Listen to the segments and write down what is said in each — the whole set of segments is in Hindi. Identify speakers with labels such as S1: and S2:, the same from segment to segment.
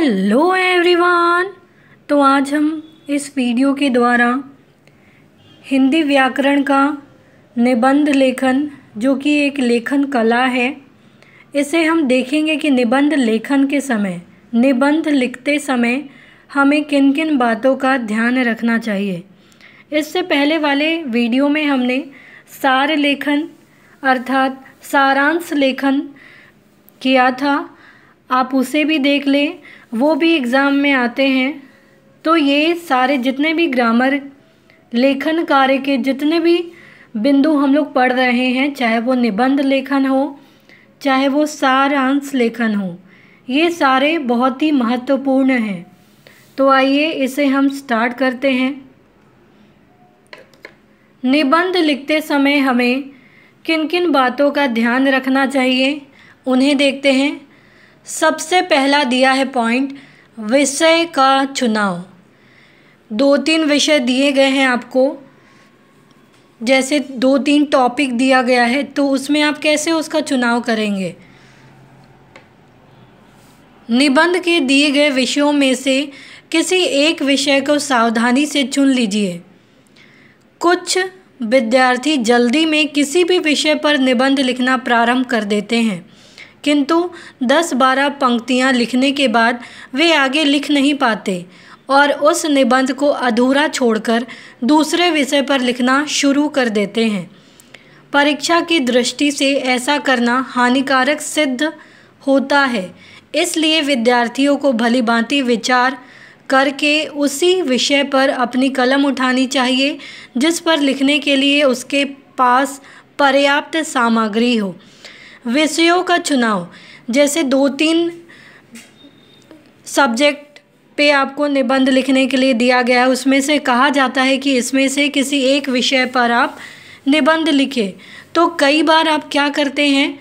S1: हेलो एवरीवन तो आज हम इस वीडियो के द्वारा हिंदी व्याकरण का निबंध लेखन जो कि एक लेखन कला है इसे हम देखेंगे कि निबंध लेखन के समय निबंध लिखते समय हमें किन किन बातों का ध्यान रखना चाहिए इससे पहले वाले वीडियो में हमने सार लेखन अर्थात सारांश लेखन किया था आप उसे भी देख लें वो भी एग्ज़ाम में आते हैं तो ये सारे जितने भी ग्रामर लेखन कार्य के जितने भी बिंदु हम लोग पढ़ रहे हैं चाहे वो निबंध लेखन हो चाहे वो सारांश लेखन हो ये सारे बहुत ही महत्वपूर्ण हैं तो आइए इसे हम स्टार्ट करते हैं निबंध लिखते समय हमें किन किन बातों का ध्यान रखना चाहिए उन्हें देखते हैं सबसे पहला दिया है पॉइंट विषय का चुनाव दो तीन विषय दिए गए हैं आपको जैसे दो तीन टॉपिक दिया गया है तो उसमें आप कैसे उसका चुनाव करेंगे निबंध के दिए गए विषयों में से किसी एक विषय को सावधानी से चुन लीजिए कुछ विद्यार्थी जल्दी में किसी भी विषय पर निबंध लिखना प्रारंभ कर देते हैं किंतु 10-12 पंक्तियाँ लिखने के बाद वे आगे लिख नहीं पाते और उस निबंध को अधूरा छोड़कर दूसरे विषय पर लिखना शुरू कर देते हैं परीक्षा की दृष्टि से ऐसा करना हानिकारक सिद्ध होता है इसलिए विद्यार्थियों को भलीभांति विचार करके उसी विषय पर अपनी कलम उठानी चाहिए जिस पर लिखने के लिए उसके पास पर्याप्त सामग्री हो विषयों का चुनाव जैसे दो तीन सब्जेक्ट पे आपको निबंध लिखने के लिए दिया गया है उसमें से कहा जाता है कि इसमें से किसी एक विषय पर आप निबंध लिखें तो कई बार आप क्या करते हैं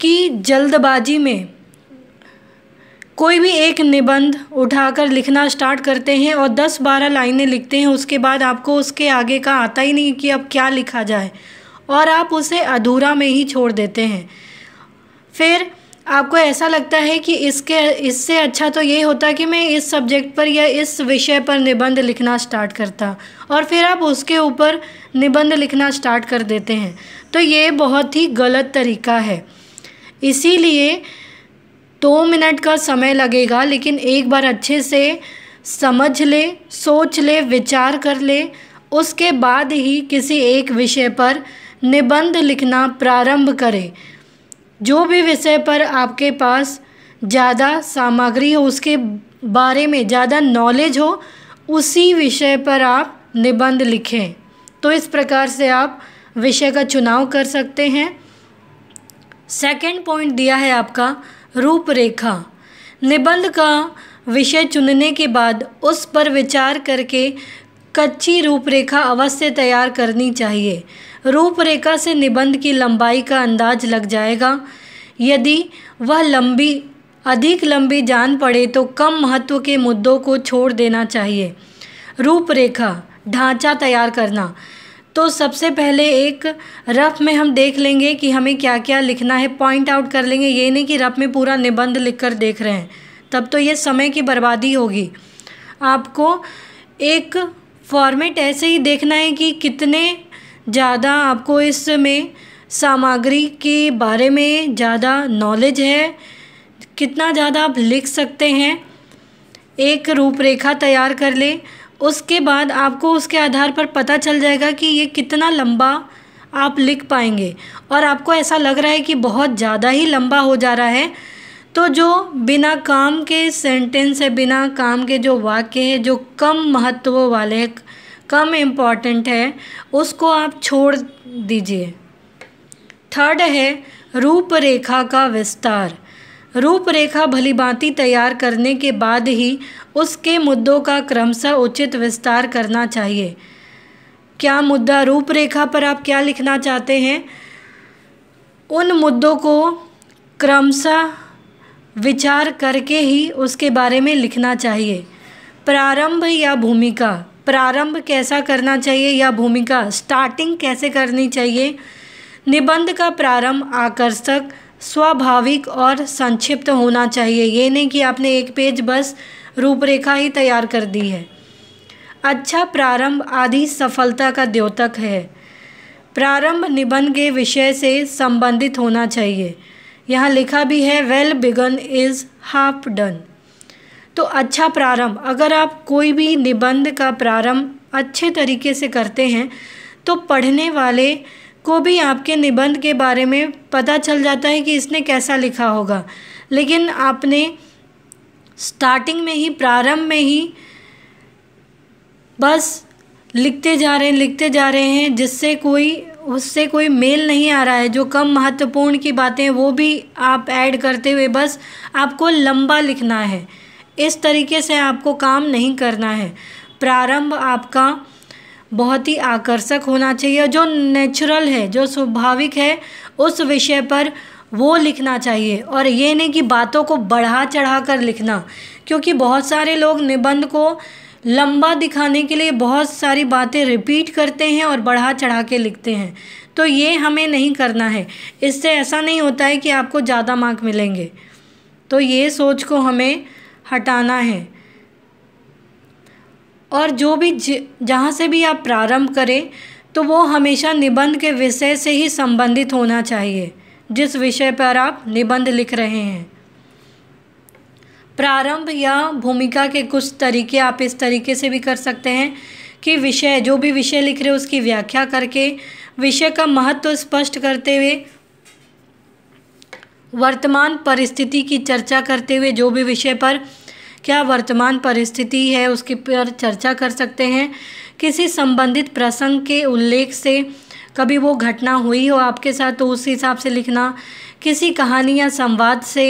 S1: कि जल्दबाजी में कोई भी एक निबंध उठाकर लिखना स्टार्ट करते हैं और दस बारह लाइनें लिखते हैं उसके बाद आपको उसके आगे का आता ही नहीं कि अब क्या लिखा जाए और आप उसे अधूरा में ही छोड़ देते हैं फिर आपको ऐसा लगता है कि इसके इससे अच्छा तो ये होता कि मैं इस सब्जेक्ट पर या इस विषय पर निबंध लिखना स्टार्ट करता और फिर आप उसके ऊपर निबंध लिखना स्टार्ट कर देते हैं तो ये बहुत ही गलत तरीका है इसीलिए दो मिनट का समय लगेगा लेकिन एक बार अच्छे से समझ ले सोच ले विचार कर ले उसके बाद ही किसी एक विषय पर निबंध लिखना प्रारंभ करें जो भी विषय पर आपके पास ज़्यादा सामग्री हो उसके बारे में ज़्यादा नॉलेज हो उसी विषय पर आप निबंध लिखें तो इस प्रकार से आप विषय का चुनाव कर सकते हैं सेकंड पॉइंट दिया है आपका रूपरेखा निबंध का विषय चुनने के बाद उस पर विचार करके कच्ची रूपरेखा अवश्य तैयार करनी चाहिए रूपरेखा से निबंध की लंबाई का अंदाज लग जाएगा यदि वह लंबी अधिक लंबी जान पड़े तो कम महत्व के मुद्दों को छोड़ देना चाहिए रूपरेखा ढांचा तैयार करना तो सबसे पहले एक रफ में हम देख लेंगे कि हमें क्या क्या लिखना है पॉइंट आउट कर लेंगे ये नहीं कि रफ में पूरा निबंध लिख कर देख रहे हैं तब तो ये समय की बर्बादी होगी आपको एक फॉर्मेट ऐसे ही देखना है कि कितने ज़्यादा आपको इसमें सामग्री के बारे में ज़्यादा नॉलेज है कितना ज़्यादा आप लिख सकते हैं एक रूपरेखा तैयार कर ले उसके बाद आपको उसके आधार पर पता चल जाएगा कि ये कितना लंबा आप लिख पाएंगे और आपको ऐसा लग रहा है कि बहुत ज़्यादा ही लंबा हो जा रहा है तो जो बिना काम के सेंटेंस है बिना काम के जो वाक्य है जो कम महत्व वाले हैं कम इम्पॉर्टेंट है उसको आप छोड़ दीजिए थर्ड है रूपरेखा का विस्तार रूपरेखा भली भांति तैयार करने के बाद ही उसके मुद्दों का क्रमशः उचित विस्तार करना चाहिए क्या मुद्दा रूपरेखा पर आप क्या लिखना चाहते हैं उन मुद्दों को क्रमशः विचार करके ही उसके बारे में लिखना चाहिए प्रारंभ या भूमिका प्रारंभ कैसा करना चाहिए या भूमिका स्टार्टिंग कैसे करनी चाहिए निबंध का प्रारंभ आकर्षक स्वाभाविक और संक्षिप्त होना चाहिए ये नहीं कि आपने एक पेज बस रूपरेखा ही तैयार कर दी है अच्छा प्रारंभ आदि सफलता का द्योतक है प्रारंभ निबंध के विषय से संबंधित होना चाहिए यहाँ लिखा भी है well begun is half done तो अच्छा प्रारंभ अगर आप कोई भी निबंध का प्रारंभ अच्छे तरीके से करते हैं तो पढ़ने वाले को भी आपके निबंध के बारे में पता चल जाता है कि इसने कैसा लिखा होगा लेकिन आपने स्टार्टिंग में ही प्रारंभ में ही बस लिखते जा रहे हैं लिखते जा रहे हैं जिससे कोई उससे कोई मेल नहीं आ रहा है जो कम महत्वपूर्ण की बातें वो भी आप ऐड करते हुए बस आपको लंबा लिखना है इस तरीके से आपको काम नहीं करना है प्रारंभ आपका बहुत ही आकर्षक होना चाहिए जो नेचुरल है जो स्वाभाविक है उस विषय पर वो लिखना चाहिए और ये नहीं कि बातों को बढ़ा चढ़ा कर लिखना क्योंकि बहुत सारे लोग निबंध को लंबा दिखाने के लिए बहुत सारी बातें रिपीट करते हैं और बढ़ा चढ़ा के लिखते हैं तो ये हमें नहीं करना है इससे ऐसा नहीं होता है कि आपको ज़्यादा मार्क मिलेंगे तो ये सोच को हमें हटाना है और जो भी जहाँ से भी आप प्रारंभ करें तो वो हमेशा निबंध के विषय से ही संबंधित होना चाहिए जिस विषय पर आप निबंध लिख रहे हैं प्रारंभ या भूमिका के कुछ तरीके आप इस तरीके से भी कर सकते हैं कि विषय जो भी विषय लिख रहे हो उसकी व्याख्या करके विषय का महत्व स्पष्ट करते हुए वर्तमान परिस्थिति की चर्चा करते हुए जो भी विषय पर क्या वर्तमान परिस्थिति है उसके पर चर्चा कर सकते हैं किसी संबंधित प्रसंग के उल्लेख से कभी वो घटना हुई हो आपके साथ तो उस हिसाब से लिखना किसी कहानी या संवाद से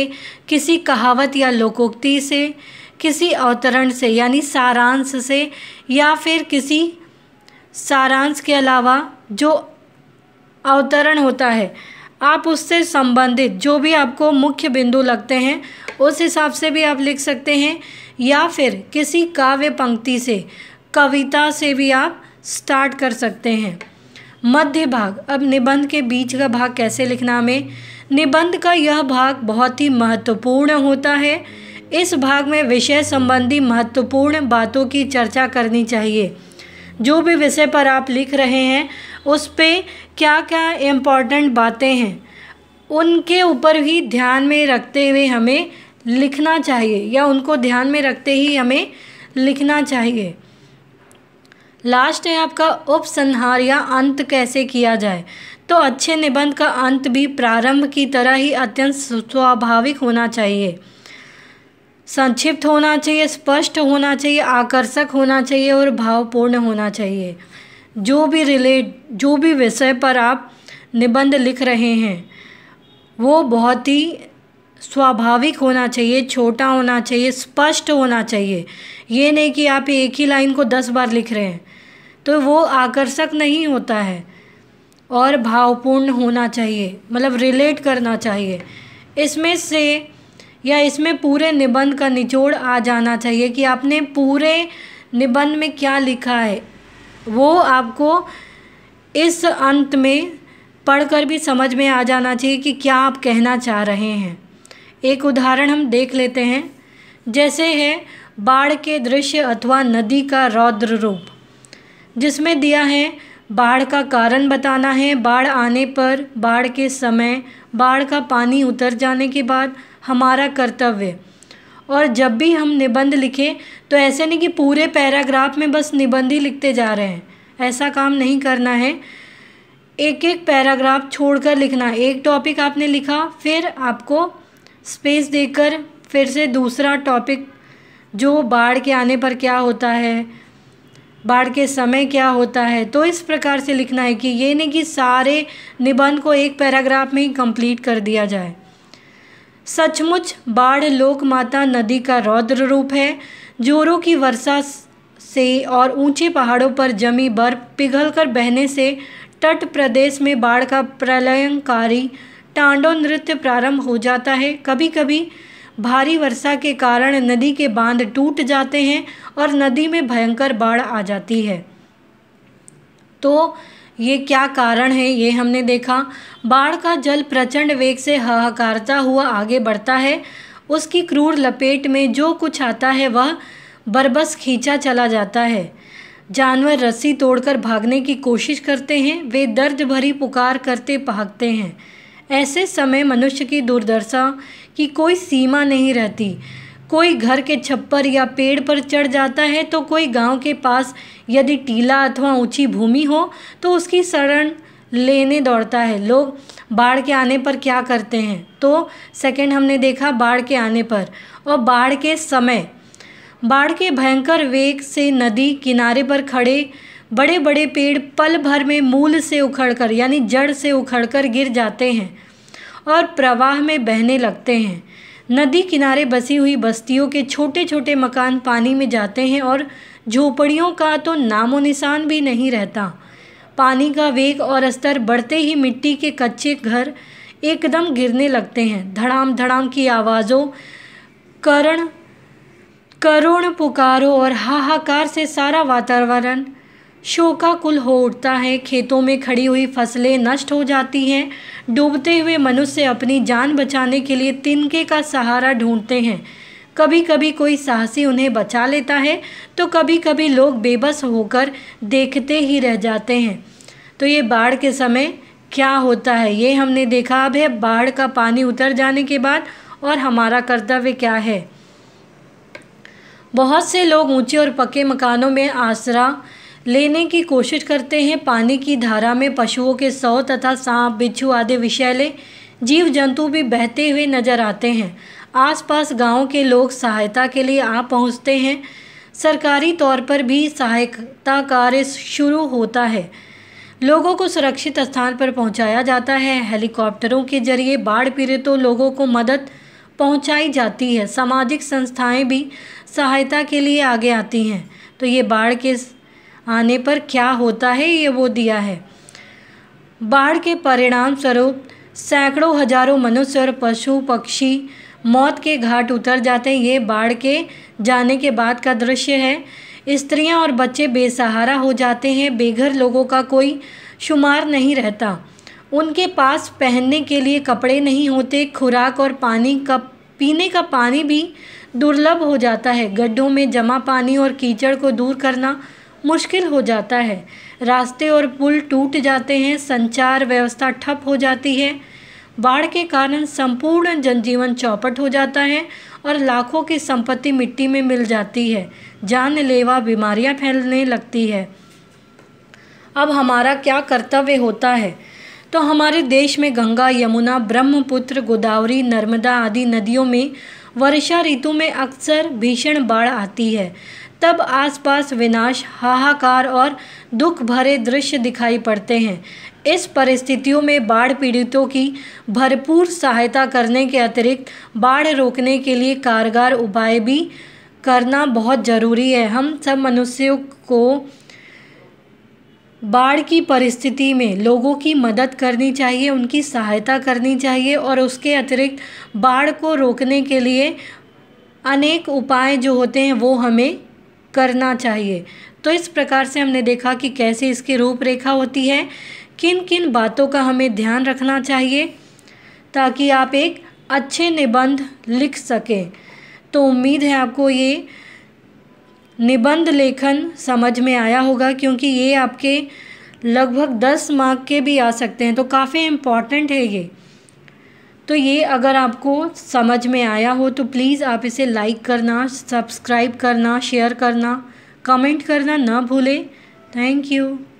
S1: किसी कहावत या लोकोक्ति से किसी अवतरण से यानी सारांश से या फिर किसी सारांश के अलावा जो अवतरण होता है आप उससे संबंधित जो भी आपको मुख्य बिंदु लगते हैं उस हिसाब से भी आप लिख सकते हैं या फिर किसी काव्य पंक्ति से कविता से भी आप स्टार्ट कर सकते हैं मध्य भाग अब निबंध के बीच का भाग कैसे लिखना हमें निबंध का यह भाग बहुत ही महत्वपूर्ण होता है इस भाग में विषय संबंधी महत्वपूर्ण बातों की चर्चा करनी चाहिए जो भी विषय पर आप लिख रहे हैं उस पर क्या क्या इम्पॉर्टेंट बातें हैं उनके ऊपर भी ध्यान में रखते हुए हमें लिखना चाहिए या उनको ध्यान में रखते ही हमें लिखना चाहिए लास्ट है आपका उपसंहार या अंत कैसे किया जाए तो अच्छे निबंध का अंत भी प्रारंभ की तरह ही अत्यंत स्वाभाविक होना चाहिए संक्षिप्त होना चाहिए स्पष्ट होना चाहिए आकर्षक होना चाहिए और भावपूर्ण होना चाहिए जो भी रिलेट जो भी विषय पर आप निबंध लिख रहे हैं वो बहुत ही स्वाभाविक होना चाहिए छोटा होना चाहिए स्पष्ट होना चाहिए ये नहीं कि आप एक ही लाइन को दस बार लिख रहे हैं तो वो आकर्षक नहीं होता है और भावपूर्ण होना चाहिए मतलब रिलेट करना चाहिए इसमें से या इसमें पूरे निबंध का निचोड़ आ जाना चाहिए कि आपने पूरे निबंध में क्या लिखा है वो आपको इस अंत में पढ़कर भी समझ में आ जाना चाहिए कि क्या आप कहना चाह रहे हैं एक उदाहरण हम देख लेते हैं जैसे है बाढ़ के दृश्य अथवा नदी का रौद्र रूप जिसमें दिया है बाढ़ का कारण बताना है बाढ़ आने पर बाढ़ के समय बाढ़ का पानी उतर जाने के बाद हमारा कर्तव्य और जब भी हम निबंध लिखें तो ऐसे नहीं कि पूरे पैराग्राफ में बस निबंध ही लिखते जा रहे हैं ऐसा काम नहीं करना है एक एक पैराग्राफ छोड़कर लिखना एक टॉपिक आपने लिखा फिर आपको स्पेस देकर फिर से दूसरा टॉपिक जो बाढ़ के आने पर क्या होता है बाढ़ के समय क्या होता है तो इस प्रकार से लिखना है कि ये नहीं कि सारे निबंध को एक पैराग्राफ में ही कंप्लीट कर दिया जाए सचमुच बाढ़ लोकमाता नदी का रौद्र रूप है जोरों की वर्षा से और ऊंचे पहाड़ों पर जमी बर्फ पिघलकर बहने से तट प्रदेश में बाढ़ का प्रलयंकारी टांडो नृत्य प्रारंभ हो जाता है कभी कभी भारी वर्षा के कारण नदी के बांध टूट जाते हैं और नदी में भयंकर बाढ़ आ जाती है तो ये क्या कारण है ये हमने देखा बाढ़ का जल प्रचंड वेग से हाहाकारता हुआ आगे बढ़ता है उसकी क्रूर लपेट में जो कुछ आता है वह बरबस खींचा चला जाता है जानवर रस्सी तोड़कर भागने की कोशिश करते हैं वे दर्द भरी पुकार करते भागते हैं ऐसे समय मनुष्य की दुर्दशा की कोई सीमा नहीं रहती कोई घर के छप्पर या पेड़ पर चढ़ जाता है तो कोई गांव के पास यदि टीला अथवा ऊंची भूमि हो तो उसकी शरण लेने दौड़ता है लोग बाढ़ के आने पर क्या करते हैं तो सेकंड हमने देखा बाढ़ के आने पर और बाढ़ के समय बाढ़ के भयंकर वेग से नदी किनारे पर खड़े बड़े बड़े पेड़ पल भर में मूल से उखड़कर यानी जड़ से उखड़कर गिर जाते हैं और प्रवाह में बहने लगते हैं नदी किनारे बसी हुई बस्तियों के छोटे छोटे मकान पानी में जाते हैं और झोपड़ियों का तो नामो निशान भी नहीं रहता पानी का वेग और स्तर बढ़ते ही मिट्टी के कच्चे घर एकदम गिरने लगते हैं धड़ाम धड़ाम की आवाज़ों करण करुण पुकारों और हाहाकार से सारा वातावरण कुल हो उठता है खेतों में खड़ी हुई फसलें नष्ट हो जाती हैं डूबते हुए मनुष्य अपनी जान बचाने के लिए तिनके का सहारा ढूंढते हैं कभी कभी कोई साहसी उन्हें बचा लेता है तो कभी कभी लोग बेबस होकर देखते ही रह जाते हैं तो ये बाढ़ के समय क्या होता है ये हमने देखा अब है बाढ़ का पानी उतर जाने के बाद और हमारा कर्तव्य क्या है बहुत से लोग ऊंचे और पक्के मकानों में आसरा लेने की कोशिश करते हैं पानी की धारा में पशुओं के सौ तथा सांप बिच्छू आदि विषैले जीव जंतु भी बहते हुए नजर आते हैं आसपास गांव के लोग सहायता के लिए आ पहुंचते हैं सरकारी तौर पर भी सहायता कार्य शुरू होता है लोगों को सुरक्षित स्थान पर पहुंचाया जाता है हेलीकॉप्टरों के जरिए बाढ़ पीड़ितों लोगों को मदद पहुंचाई जाती है सामाजिक संस्थाएं भी सहायता के लिए आगे आती हैं तो ये बाढ़ के आने पर क्या होता है ये वो दिया है बाढ़ के परिणाम स्वरूप सैकड़ों हजारों मनुष्य और पशु पक्षी मौत के घाट उतर जाते हैं ये बाढ़ के जाने के बाद का दृश्य है स्त्रियां और बच्चे बेसहारा हो जाते हैं बेघर लोगों का कोई शुमार नहीं रहता उनके पास पहनने के लिए कपड़े नहीं होते खुराक और पानी का पीने का पानी भी दुर्लभ हो जाता है गड्ढों में जमा पानी और कीचड़ को दूर करना मुश्किल हो जाता है रास्ते और पुल टूट जाते हैं संचार व्यवस्था ठप हो जाती है बाढ़ के कारण संपूर्ण जनजीवन चौपट हो जाता है और लाखों की संपत्ति मिट्टी में मिल जाती है जानलेवा बीमारियां फैलने लगती है अब हमारा क्या कर्तव्य होता है तो हमारे देश में गंगा यमुना ब्रह्मपुत्र गोदावरी नर्मदा आदि नदियों में वर्षा ऋतु में अक्सर भीषण बाढ़ आती है तब आसपास विनाश हाहाकार और दुख भरे दृश्य दिखाई पड़ते हैं इस परिस्थितियों में बाढ़ पीड़ितों की भरपूर सहायता करने के अतिरिक्त बाढ़ रोकने के लिए कारगर उपाय भी करना बहुत ज़रूरी है हम सब मनुष्यों को बाढ़ की परिस्थिति में लोगों की मदद करनी चाहिए उनकी सहायता करनी चाहिए और उसके अतिरिक्त बाढ़ को रोकने के लिए अनेक उपाय जो होते हैं वो हमें करना चाहिए तो इस प्रकार से हमने देखा कि कैसे इसकी रूपरेखा होती है किन किन बातों का हमें ध्यान रखना चाहिए ताकि आप एक अच्छे निबंध लिख सकें तो उम्मीद है आपको ये निबंध लेखन समझ में आया होगा क्योंकि ये आपके लगभग दस मार्क के भी आ सकते हैं तो काफ़ी इम्पॉर्टेंट है ये तो ये अगर आपको समझ में आया हो तो प्लीज़ आप इसे लाइक करना सब्सक्राइब करना शेयर करना कमेंट करना ना भूलें थैंक यू